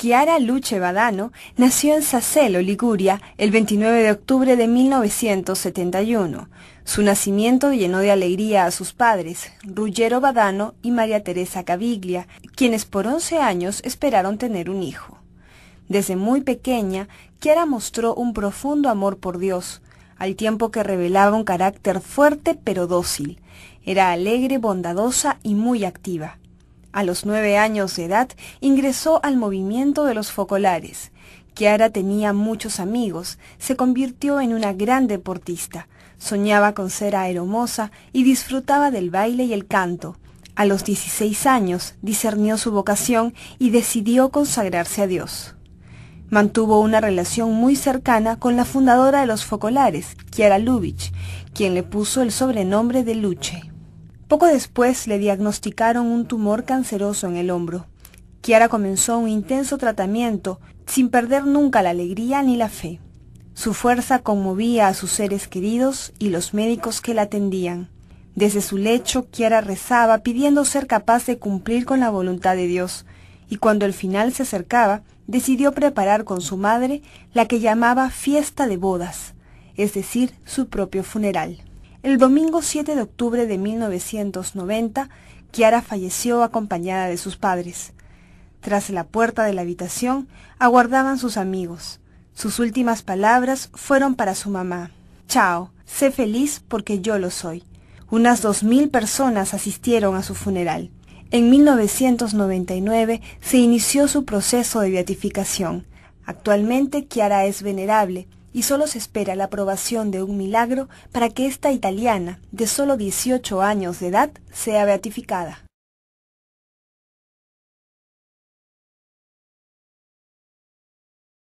Chiara Luce Badano nació en Sacelo, Liguria, el 29 de octubre de 1971. Su nacimiento llenó de alegría a sus padres, Ruggero Badano y María Teresa Caviglia, quienes por 11 años esperaron tener un hijo. Desde muy pequeña, Chiara mostró un profundo amor por Dios, al tiempo que revelaba un carácter fuerte pero dócil. Era alegre, bondadosa y muy activa. A los nueve años de edad ingresó al movimiento de los focolares. Kiara tenía muchos amigos, se convirtió en una gran deportista, soñaba con ser aeromosa y disfrutaba del baile y el canto. A los 16 años discernió su vocación y decidió consagrarse a Dios. Mantuvo una relación muy cercana con la fundadora de los focolares, Kiara Lubich, quien le puso el sobrenombre de Luche. Poco después le diagnosticaron un tumor canceroso en el hombro. Kiara comenzó un intenso tratamiento sin perder nunca la alegría ni la fe. Su fuerza conmovía a sus seres queridos y los médicos que la atendían. Desde su lecho, Kiara rezaba pidiendo ser capaz de cumplir con la voluntad de Dios, y cuando el final se acercaba, decidió preparar con su madre la que llamaba fiesta de bodas, es decir, su propio funeral. El domingo 7 de octubre de 1990, Kiara falleció acompañada de sus padres. Tras la puerta de la habitación aguardaban sus amigos. Sus últimas palabras fueron para su mamá. Chao, sé feliz porque yo lo soy. Unas 2.000 personas asistieron a su funeral. En 1999 se inició su proceso de beatificación. Actualmente Kiara es venerable y solo se espera la aprobación de un milagro para que esta italiana, de solo 18 años de edad, sea beatificada.